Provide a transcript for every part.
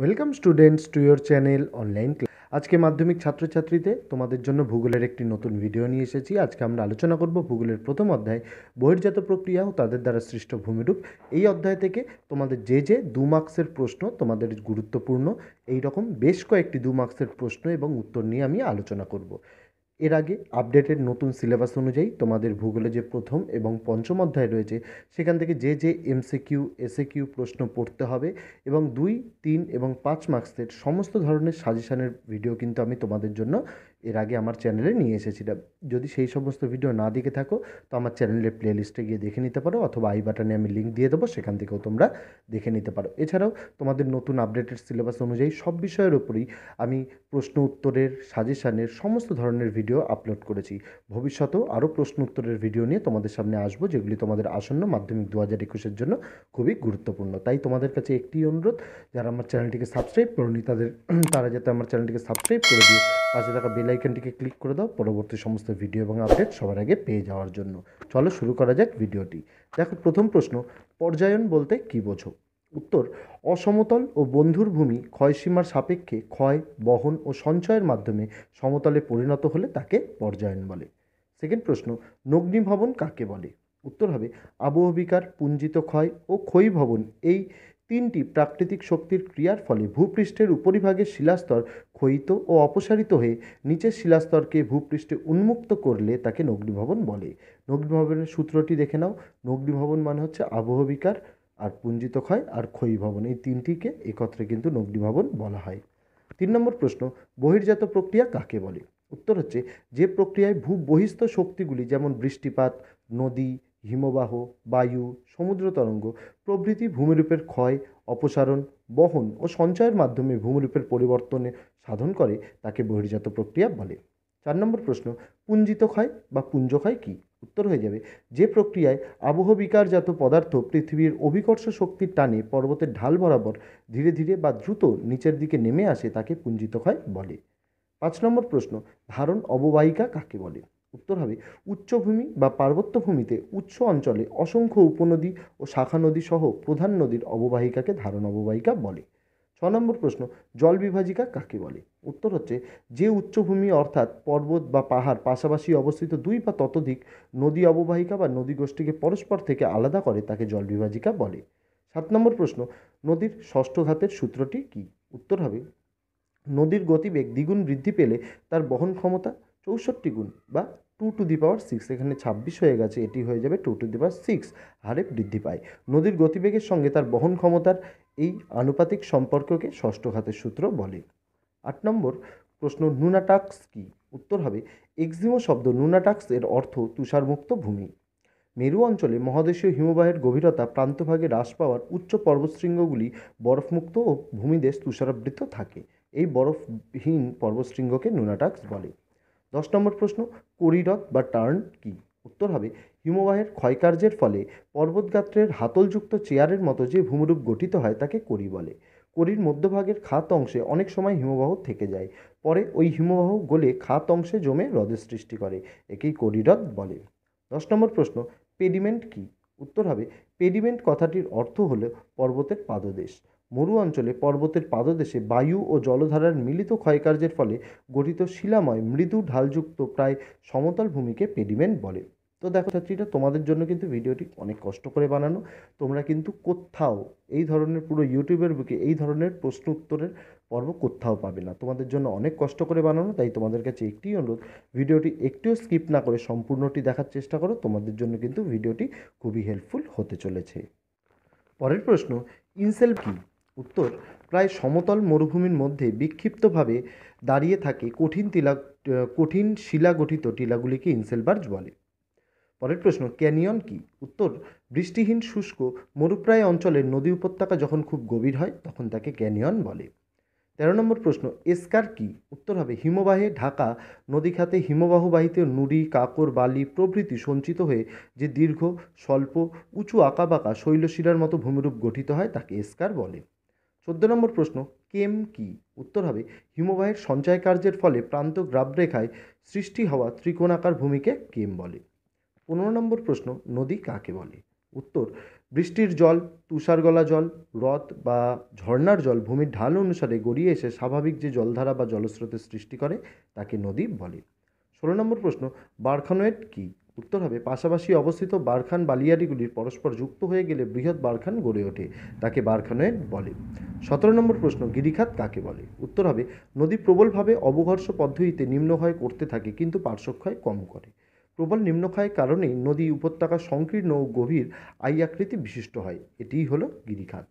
welcome students to your channel online class আজকে মাধ্যমিক ছাত্রছাত্রীতে তোমাদের জন্য ভূগোলের একটি নতুন ভিডিও নিয়ে এসেছি আজকে আমরা আলোচনা করব ভূগোলের প্রথম অধ্যায় বহির্জাত প্রক্রিয়া ও তাদের দ্বারা সৃষ্ট ভূমিরূপ এই অধ্যায় থেকে তোমাদের যে যে দু মার্ক্সের প্রশ্ন তোমাদের গুরুত্বপূর্ণ এই রকম বেশ কয়েকটি দু মার্ক্সের প্রশ্ন এবং উত্তর নিয়ে আমি আলোচনা করব এর আগে আপডেটের নতুন সিলেবাস অনুযায়ী তোমাদের ভূগোলে যে প্রথম এবং পঞ্চম অধ্যায় রয়েছে সেখান থেকে যে যে এমসিকিউ কিউ প্রশ্ন পড়তে হবে এবং দুই তিন এবং পাঁচ মার্কসের সমস্ত ধরনের সাজেশানের ভিডিও কিন্তু আমি তোমাদের জন্য এর আগে আমার চ্যানেলে নিয়ে এসেছিলাম যদি সেই সমস্ত ভিডিও না দেখে থাকো তো আমার চ্যানেলের প্লেলিস্টে গিয়ে দেখে নিতে পারো অথবা আই বাটনে আমি লিঙ্ক দিয়ে দেবো সেখান থেকেও তোমরা দেখে নিতে পারো এছাড়াও তোমাদের নতুন আপডেটেড সিলেবাস অনুযায়ী সব বিষয়ের ওপরেই আমি প্রশ্ন উত্তরের সাজেশানের সমস্ত ধরনের ভিডিও আপলোড করেছি ভবিষ্যতেও আরও প্রশ্ন উত্তরের ভিডিও নিয়ে তোমাদের সামনে আসবো যেগুলি তোমাদের আসন্ন মাধ্যমিক দু হাজার একুশের জন্য খুবই গুরুত্বপূর্ণ তাই তোমাদের কাছে একটি অনুরোধ যারা আমার চ্যানেলটিকে সাবস্ক্রাইব করুন তাদের তারা যাতে আমার চ্যানেলটিকে সাবস্ক্রাইব করে দিয়ে পাশে থাকা বেল বেলাইকানটিকে ক্লিক করে দাও পরবর্তী সমস্ত ভিডিও এবং আপডেট সবার আগে পেয়ে যাওয়ার জন্য চলো শুরু করা যাক ভিডিওটি দেখো প্রথম প্রশ্ন পর্যায়ন বলতে কি বোঝো উত্তর অসমতল ও বন্ধুর ভূমি ক্ষয়সীমার সাপেক্ষে ক্ষয় বহন ও সঞ্চয়ের মাধ্যমে সমতলে পরিণত হলে তাকে পর্যায়ন বলে সেকেন্ড প্রশ্ন নগ্নি ভবন কাকে বলে উত্তর হবে আবহবিকার পুঞ্জিত ক্ষয় ও ক্ষয়ী ভবন এই তিনটি প্রাকৃতিক শক্তির ক্রিয়ার ফলে ভূপৃষ্ঠের উপরিভাগের শিলাস্তর ক্ষয়িত ও অপসারিত হয়ে নিচের শিলাস্তরকে ভূপৃষ্ঠে উন্মুক্ত করলে তাকে নগ্নিভবন বলে নগ্নিভবনের সূত্রটি দেখে নাও নগ্নিভবন মানে হচ্ছে আবহবিকার আর পুঞ্জিত ক্ষয় আর ক্ষয়ী ভবন এই তিনটিকে একত্রে কিন্তু নগ্নিভবন বলা হয় তিন নম্বর প্রশ্ন বহির্জাত প্রক্রিয়া কাকে বলে উত্তর হচ্ছে যে প্রক্রিয়ায় ভূ বহিস্থ শক্তিগুলি যেমন বৃষ্টিপাত নদী হিমবাহ বায়ু সমুদ্র তরঙ্গ প্রভৃতি ভূমিরূপের ক্ষয় অপসারণ বহন ও সঞ্চয়ের মাধ্যমে ভূমিরূপের পরিবর্তনে সাধন করে তাকে বহির্জাত প্রক্রিয়া বলে চার নম্বর প্রশ্ন পুঞ্জিত ক্ষয় বা পুঞ্জ ক্ষয় কী উত্তর হয়ে যাবে যে প্রক্রিয়ায় আবহবিকারজাত পদার্থ পৃথিবীর অভিকর্ষ শক্তির টানে পর্বতের ঢাল বরাবর ধীরে ধীরে বা দ্রুত নিচের দিকে নেমে আসে তাকে পুঞ্জিত ক্ষয় বলে পাঁচ নম্বর প্রশ্ন ধারণ অববাহিকা কাকে বলে উত্তর হবে উচ্চভূমি বা পার্বত্যভূমিতে উচ্চ অঞ্চলে অসংখ্য উপনদী ও শাখা নদী সহ প্রধান নদীর অববাহিকাকে ধারণ অববাহিকা বলে ছ নম্বর প্রশ্ন জল বিভাজিকা কাকে বলে উত্তর হচ্ছে যে উচ্চভূমি অর্থাৎ পর্বত বা পাহাড় পাশাপাশি অবস্থিত দুই বা ততোধিক নদী অববাহিকা বা নদী গোষ্ঠীকে পরস্পর থেকে আলাদা করে তাকে জল বিভাজিকা বলে সাত নম্বর প্রশ্ন নদীর ষষ্ঠ ঘাতের সূত্রটি কী উত্তর হবে নদীর গতিবেগ দ্বিগুণ বৃদ্ধি পেলে তার বহন ক্ষমতা চৌষট্টি গুণ বা two to the power six এখানে ছাব্বিশ হয়ে গেছে এটি হয়ে যাবে two to the power six হারে বৃদ্ধি পায় নদীর গতিবেগের সঙ্গে তার বহন ক্ষমতার এই আনুপাতিক সম্পর্ককে ষষ্ঠ ঘাতের সূত্র বলে আট নম্বর প্রশ্ন নুনাটাক্স কী উত্তর হবে এক্সিমো শব্দ নুনাটাক্স এর অর্থ তুষারমুক্ত ভূমি মেরু অঞ্চলে মহাদেশীয় হিমবাহের গভীরতা প্রান্তভাগে হ্রাস পাওয়ার উচ্চ পর্বতশৃঙ্গগুলি বরফমুক্ত ও ভূমিদেশ তুষারাবৃত থাকে এই বরফহীন পর্বতশৃঙ্গকে নুনাটাক্স বলে দশ নম্বর প্রশ্ন করিডক বা টার্ন কি উত্তর হবে হিমবাহের ক্ষয়কার্যের ফলে পর্বতগাত্রের হাতলযুক্ত চেয়ারের মতো যে ভূমরূপ গঠিত হয় তাকে করি বলে করির মধ্যভাগের খাত অংশে অনেক সময় হিমবাহ থেকে যায় পরে ওই হিমবাহ গলে খাত অংশে জমে হ্রদের সৃষ্টি করে একেই করি বলে দশ নম্বর প্রশ্ন পেডিমেন্ট কি উত্তর হবে পেডিমেন্ট কথাটির অর্থ হলো পর্বতের পাদদেশ মরু অঞ্চলে পর্বতের পাদদেশে বায়ু ও জলধারার মিলিত ক্ষয়কার্যের ফলে গঠিত শিলাময় মৃদু ঢালযুক্ত প্রায় সমতল ভূমিকে পেডিমেন্ট বলে তো দেখো ছাত্রীরা তোমাদের জন্য কিন্তু ভিডিওটি অনেক কষ্ট করে বানানো তোমরা কিন্তু কোথাও এই ধরনের পুরো ইউটিউবের বুকে এই ধরনের প্রশ্ন উত্তরের পর্ব কোথাও পাবে না তোমাদের জন্য অনেক কষ্ট করে বানানো তাই তোমাদের কাছে একটি অনুরোধ ভিডিওটি একটিও স্কিপ না করে সম্পূর্ণটি দেখার চেষ্টা করো তোমাদের জন্য কিন্তু ভিডিওটি খুবই হেল্পফুল হতে চলেছে পরের প্রশ্ন ইনসেলফ কী উত্তর প্রায় সমতল মরুভূমির মধ্যে বিক্ষিপ্তভাবে দাঁড়িয়ে থাকে কঠিন টিলা কঠিন শিলাগঠিত টিলাগুলিকে ইনসেলবার্জ বলে পরের প্রশ্ন ক্যানিয়ন কি উত্তর বৃষ্টিহীন শুষ্ক মরুপ্রায় অঞ্চলের নদী উপত্যকা যখন খুব গভীর হয় তখন তাকে ক্যানিয়ন বলে তেরো নম্বর প্রশ্ন এসকার কি উত্তর হবে হিমবাহে ঢাকা নদী খাতে হিমবাহবাহিত নুড়ি কাকর বালি প্রভৃতি সঞ্চিত হয়ে যে দীর্ঘ স্বল্প উঁচু আঁকা বাঁকা শৈলশিরার মতো ভূমিরূপ গঠিত হয় তাকে এসকার বলে চোদ্দ নম্বর প্রশ্ন কেম কি উত্তর হবে হিমবাহের সঞ্চয় কার্যের ফলে প্রান্ত গ্রাবরেখায় সৃষ্টি হওয়া ত্রিকোণাকার ভূমিকে কেম বলে পনেরো নম্বর প্রশ্ন নদী কাকে বলে উত্তর বৃষ্টির জল তুষারগলা জল হ্রদ বা ঝর্নার জল ভূমির ঢাল অনুসারে গড়িয়ে এসে স্বাভাবিক যে জলধারা বা জলস্রোতের সৃষ্টি করে তাকে নদী বলে ষোলো নম্বর প্রশ্ন বারখানোয়েট কি উত্তর হবে পাশাপাশি অবস্থিত বারখান বালিয়ারিগুলির পরস্পর যুক্ত হয়ে গেলে বৃহৎ বারখান গড়ে ওঠে তাকে বারখানোয়েট বলে সতেরো নম্বর প্রশ্ন গিরিখাত কাকে বলে উত্তর হবে নদী প্রবলভাবে অবঘর্ষ পদ্ধতিতে নিম্নক্ষয় করতে থাকে কিন্তু পার্শ্বক্ষয় কম করে প্রবল নিম্নক্ষয়ের কারণে নদী উপত্যকা সংকীর্ণ ও গভীর আই আকৃতি বিশিষ্ট হয় এটিই হলো গিরিখাত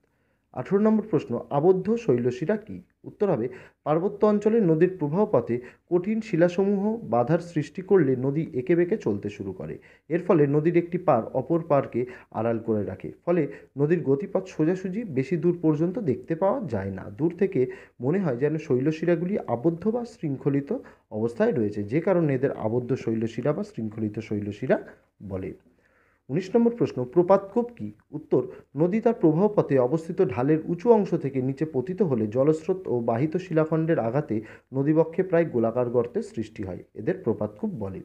আঠেরো নম্বর প্রশ্ন আবদ্ধ শৈলশিরা কী উত্তর হবে পার্বত্য অঞ্চলে নদীর প্রবাহপথে কঠিন শিলাসমূহ বাধার সৃষ্টি করলে নদী এঁকে বেঁকে চলতে শুরু করে এর ফলে নদীর একটি পার অপর পারকে আড়াল করে রাখে ফলে নদীর গতিপথ সোজাসুজি বেশি দূর পর্যন্ত দেখতে পাওয়া যায় না দূর থেকে মনে হয় যেন শৈলশিরাগুলি আবদ্ধ বা শৃঙ্খলিত অবস্থায় রয়েছে যে কারণে এদের আবদ্ধ শৈলশিরা বা শৃঙ্খলিত শৈলশিরা বলে উনিশ নম্বর প্রশ্ন প্রপাতকূপ কি উত্তর নদী তার প্রবাহপথে অবস্থিত ঢালের উঁচু অংশ থেকে নিচে পতিত হলে জলস্রোত ও বাহিত শিলাখণ্ডের আঘাতে নদীবক্ষে প্রায় গোলাকার গর্তের সৃষ্টি হয় এদের প্রপাতকূপ বলে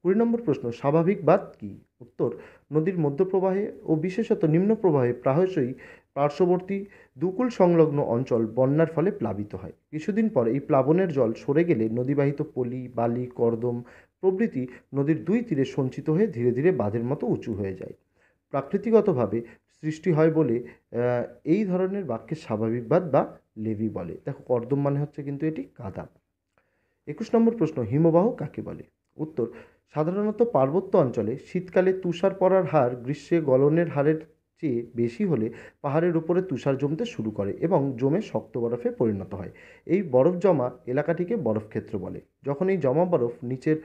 কুড়ি নম্বর প্রশ্ন স্বাভাবিক বাদ কি উত্তর নদীর মধ্যপ্রবাহে ও বিশেষত নিম্ন প্রবাহে প্রায়শই পার্শ্ববর্তী দুকুল সংলগ্ন অঞ্চল বন্যার ফলে প্লাবিত হয় কিছুদিন পর এই প্লাবনের জল সরে গেলে নদীবাহিত পলি বালি কর্দম প্রভৃতি নদীর দুই তীরে সঞ্চিত হয়ে ধীরে ধীরে বাঁধের মতো উঁচু হয়ে যায় প্রাকৃতিগতভাবে সৃষ্টি হয় বলে এই ধরনের বাক্যে স্বাভাবিকবাদ বা লেভি বলে দেখো কর্দম মানে হচ্ছে কিন্তু এটি কাদা একুশ নম্বর প্রশ্ন হিমবাহ কাকে বলে উত্তর সাধারণত পার্বত্য অঞ্চলে শীতকালে তুষার পড়ার হার গ্রীষ্মে গলনের হারের চেয়ে বেশি হলে পাহাড়ের উপরে তুষার জমতে শুরু করে এবং জমে শক্ত বরফে পরিণত হয় এই বরফ জমা এলাকাটিকে বরফক্ষেত্র বলে যখন এই জমা বরফ নিচের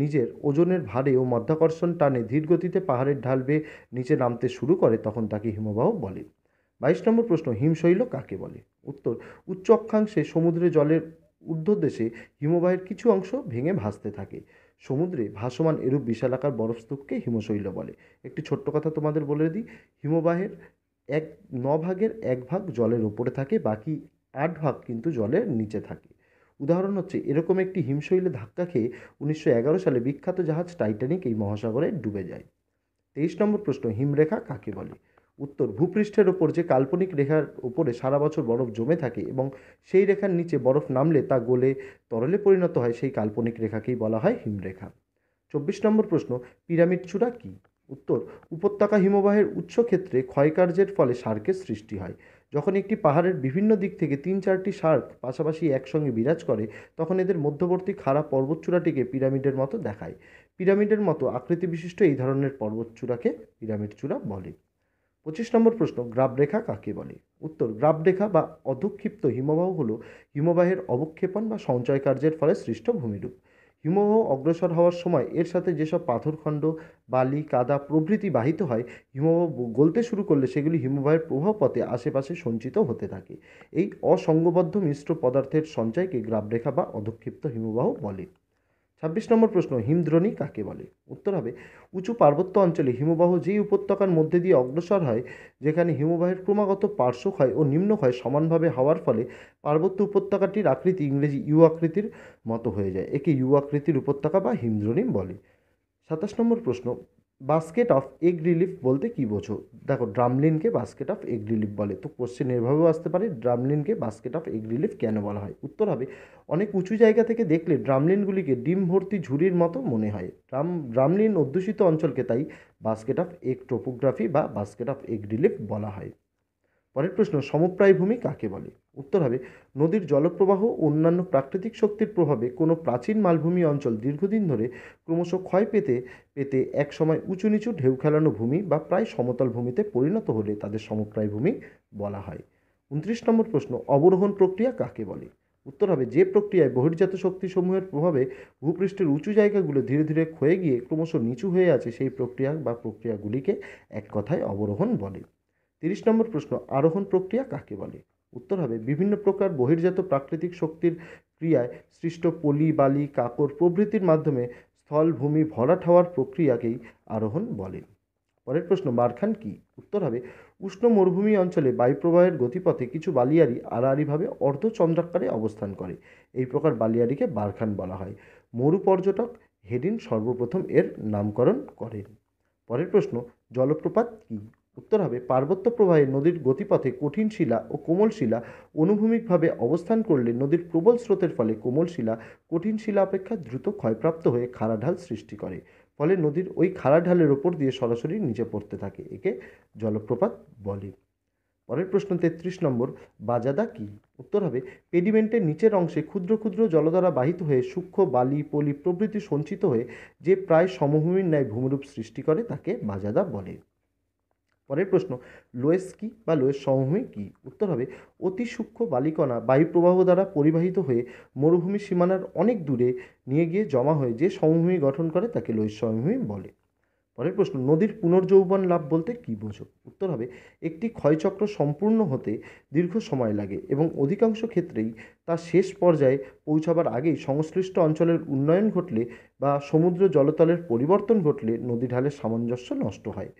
নিজের ওজনের ভারে ও মাধ্যাকর্ষণ টানে ধীরগতিতে পাহাড়ের ঢাল বেয়ে নিচে নামতে শুরু করে তখন তাকে হিমবাহ বলে বাইশ নম্বর প্রশ্ন হিমশৈল কাকে বলে উত্তর উচ্চ অক্ষাংশে সমুদ্রে জলের ঊর্ধ্বদেশে হিমবাহের কিছু অংশ ভেঙে ভাসতে থাকে সমুদ্রে ভাসমান এরূপ বিশালাকার বরফস্তূপকে হিমশৈল বলে একটি ছোট্ট কথা তোমাদের বলে দিই হিমবাহের এক ন ভাগের এক ভাগ জলের ওপরে থাকে বাকি আট ভাগ কিন্তু জলের নিচে থাকে উদাহরণ হচ্ছে এরকম একটি হিমশৈলে ধাক্কা খেয়ে উনিশশো সালে বিখ্যাত জাহাজ টাইটানিক এই মহাসাগরে ডুবে যায় তেইশ নম্বর প্রশ্ন হিমরেখা কাকে বলে উত্তর ভূপৃষ্ঠের ওপর যে কাল্পনিক রেখার ওপরে সারা বছর বরফ জমে থাকে এবং সেই রেখার নিচে বরফ নামলে তা গলে তরলে পরিণত হয় সেই কাল্পনিক রেখাকেই বলা হয় হিমরেখা চব্বিশ নম্বর প্রশ্ন পিরামিড চূড়া কী উত্তর উপত্যকা হিমবাহের উচ্চ ক্ষেত্রে ক্ষয়কার্যের ফলে সার্কের সৃষ্টি হয় যখন একটি পাহাড়ের বিভিন্ন দিক থেকে তিন চারটি সার্ক পাশাপাশি একসঙ্গে বিরাজ করে তখন এদের মধ্যবর্তী খারাপ পর্বতচূড়াটিকে পিরামিডের মতো দেখায় পিরামিডের মতো আকৃতি বিশিষ্ট এই ধরনের পর্বতচূড়াকে পিরামিড চূড়া বলে পঁচিশ নম্বর প্রশ্ন গ্রাবরেখা কাকে বলে উত্তর গ্রাবরেখা বা অধক্ষিপ্ত হিমবাহ হল হিমবাহের অবক্ষেপণ বা সঞ্চয় কার্যের ফলে সৃষ্ট ভূমিরূপ হিমবাহ অগ্রসর হওয়ার সময় এর সাথে যেসব পাথরখণ্ড বালি কাদা প্রভৃতি বাহিত হয় হিমবাহ গলতে শুরু করলে সেগুলি হিমবাহের প্রভাব পথে আশেপাশে সঞ্চিত হতে থাকে এই অসঙ্গবদ্ধ মিশ্র পদার্থের সঞ্চয়কে গ্রাবরেখা বা অধক্ষিপ্ত হিমবাহ বলে ছাব্বিশ নম্বর প্রশ্ন হিমদ্রোণী কাকে বলে উত্তর হবে উঁচু পার্বত্য অঞ্চলে হিমবাহ যেই উপত্যকার মধ্যে দিয়ে অগ্রসর হয় যেখানে হিমবাহের ক্রমাগত পার্শ্বক্ষয় ও নিম্নক্ষয় সমানভাবে হওয়ার ফলে পার্বত্য উপত্যকাটির আকৃতি ইংরেজি ইউ আকৃতির মতো হয়ে যায় একে ইউ আকৃতির উপত্যকা বা হিমদ্রোণী বলে সাতাশ নম্বর প্রশ্ন বাস্কেট অফ এগ রিলিফ বলতে কি বোঝো দেখো ড্রামলিনকে বাস্কেট অফ এগ রিলিফ বলে তো কোশ্চেন এভাবেও আসতে পারে ড্রামলিনকে বাস্কেট অফ এগ রিলিফ কেন বলা হয় উত্তর হবে অনেক উঁচু জায়গা থেকে দেখলে ড্রামলিনগুলিকে ডিম ভর্তি ঝুড়ির মতো মনে হয় ড্রাম ড্রামলিন অধ্যুষিত অঞ্চলকে তাই বাস্কেট অফ এগ টোপোগ্রাফি বা বাস্কেট অফ এগ রিলিফ বলা হয় পরের প্রশ্ন সমপ্রায় ভূমি কাকে বলে উত্তর হবে নদীর জলপ্রবাহ ও অন্যান্য প্রাকৃতিক শক্তির প্রভাবে কোনো প্রাচীন মালভূমি অঞ্চল দীর্ঘদিন ধরে ক্রমশ ক্ষয় পেতে পেতে একসময় উঁচু নিচু ঢেউ খেলানো ভূমি বা প্রায় সমতল ভূমিতে পরিণত হলে তাদের সমপ্রায় ভূমি বলা হয় উনত্রিশ নম্বর প্রশ্ন অবরোহণ প্রক্রিয়া কাকে বলে উত্তর হবে যে প্রক্রিয়ায় বহির্জাত শক্তিসমূহের প্রভাবে ভূপৃষ্ঠের উঁচু জায়গাগুলো ধীরে ধীরে ক্ষয়ে গিয়ে ক্রমশ নিচু হয়ে আছে সেই প্রক্রিয়া বা প্রক্রিয়াগুলিকে এক কথায় অবরোহণ বলে তিরিশ নম্বর প্রশ্ন আরোহণ প্রক্রিয়া কাকে বলে উত্তর হবে বিভিন্ন প্রকার বহির্জাত প্রাকৃতিক শক্তির ক্রিয়ায় সৃষ্ট পলি বালি কাকর প্রভৃতির মাধ্যমে স্থল ভূমি ভরাট হওয়ার প্রক্রিয়াকেই আরোহণ বলে পরের প্রশ্ন মারখান কি উত্তর হবে উষ্ণ মরুভূমি অঞ্চলে বায়ুপ্রবাহের গতিপথে কিছু বালিয়ারি আড়াআড়িভাবে অর্ধচন্দ্রাকারে অবস্থান করে এই প্রকার বালিয়ারিকে বারখান বলা হয় মরু পর্যটক হেডিন সর্বপ্রথম এর নামকরণ করেন পরের প্রশ্ন জলপ্রপাত কী উত্তর হবে পার্বত্য প্রবাহে নদীর গতিপথে কঠিন শিলা ও কোমল শিলা অনুভূমিকভাবে অবস্থান করলে নদীর প্রবল স্রোতের ফলে কোমল শিলা কঠিন শিলা অপেক্ষা দ্রুত ক্ষয়প্রাপ্ত হয়ে খাড়া ঢাল সৃষ্টি করে ফলে নদীর ওই খাড়া ঢালের ওপর দিয়ে সরাসরি নিচে পড়তে থাকে একে জলপ্রপাত বলে পরের প্রশ্ন তেত্রিশ নম্বর বাজাদা কি উত্তর হবে পেডিমেন্টের নিচের অংশে ক্ষুদ্র ক্ষুদ্র জলধারা বাহিত হয়ে সূক্ষ্ম বালি পলি প্রভৃতি সঞ্চিত হয়ে যে প্রায় সমভূমির ন্যায় ভূমিরূপ সৃষ্টি করে তাকে বাজাদা বলে পরের প্রশ্ন লোয়েস কি বা লোয়েস সমভূমি কি উত্তর হবে অতি সূক্ষ্ম বালিকণা বায়ুপ্রবাহ দ্বারা পরিবাহিত হয়ে মরুভূমি সীমানার অনেক দূরে নিয়ে গিয়ে জমা হয়ে যে সমভূমি গঠন করে তাকে লোয়েস সমভূমি বলে পরের প্রশ্ন নদীর পুনর্যৌবন লাভ বলতে কী বোঝো উত্তর হবে একটি ক্ষয়চক্র সম্পূর্ণ হতে দীর্ঘ সময় লাগে এবং অধিকাংশ ক্ষেত্রেই তা শেষ পর্যায়ে পৌঁছাবার আগেই সংশ্লিষ্ট অঞ্চলের উন্নয়ন ঘটলে বা সমুদ্র জলতলের পরিবর্তন ঘটলে নদী ঢালের সামঞ্জস্য নষ্ট হয়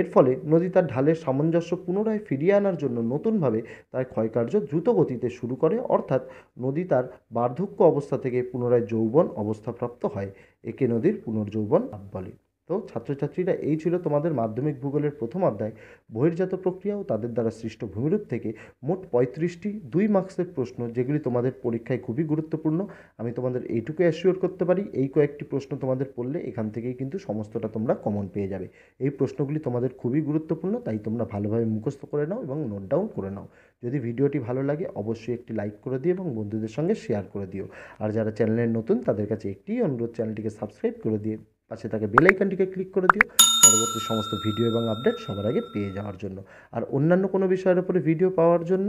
এর ফলে নদী তার ঢালের সামঞ্জস্য পুনরায় ফিরিয়ে আনার জন্য নতুনভাবে তার ক্ষয়কার্য দ্রুত গতিতে শুরু করে অর্থাৎ নদী তার বার্ধক্য অবস্থা থেকে পুনরায় যৌবন অবস্থাপ্রাপ্ত হয় একে নদীর পুনর্যৌবন বলে তো ছাত্রছাত্রীরা এই ছিল তোমাদের মাধ্যমিক ভূগোলের প্রথম অধ্যায় বহির্জাত প্রক্রিয়া ও তাদের দ্বারা সৃষ্ট ভূমিরূপ থেকে মোট পঁয়ত্রিশটি দুই মার্কসের প্রশ্ন যেগুলি তোমাদের পরীক্ষায় খুবই গুরুত্বপূর্ণ আমি তোমাদের এইটুকু অ্যাসিওর করতে পারি এই কয়েকটি প্রশ্ন তোমাদের পড়লে এখান থেকেই কিন্তু সমস্তটা তোমরা কমন পেয়ে যাবে এই প্রশ্নগুলি তোমাদের খুবই গুরুত্বপূর্ণ তাই তোমরা ভালোভাবে মুখস্থ করে নাও এবং নোট ডাউন করে নাও যদি ভিডিওটি ভালো লাগে অবশ্যই একটি লাইক করে দিও এবং বন্ধুদের সঙ্গে শেয়ার করে দিও আর যারা চ্যানেলের নতুন তাদের কাছে একটি অনুরোধ চ্যানেলটিকে সাবস্ক্রাইব করে দিয়ে আছে তাকে বেল আইকনটিকে ক্লিক করে দিও পরবর্তী সমস্ত ভিডিও এবং আপডেট সবার আগে পেয়ে যাওয়ার জন্য আর অন্যান্য কোনো বিষয়ের উপরে ভিডিও পাওয়ার জন্য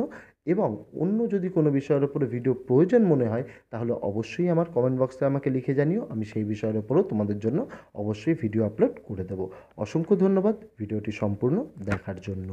এবং অন্য যদি কোনো বিষয়ের উপরে ভিডিও প্রয়োজন মনে হয় তাহলে অবশ্যই আমার কমেন্ট বক্সে আমাকে লিখে জানিও আমি সেই বিষয়ের উপরেও তোমাদের জন্য অবশ্যই ভিডিও আপলোড করে দেবো অসংখ্য ধন্যবাদ ভিডিওটি সম্পূর্ণ দেখার জন্য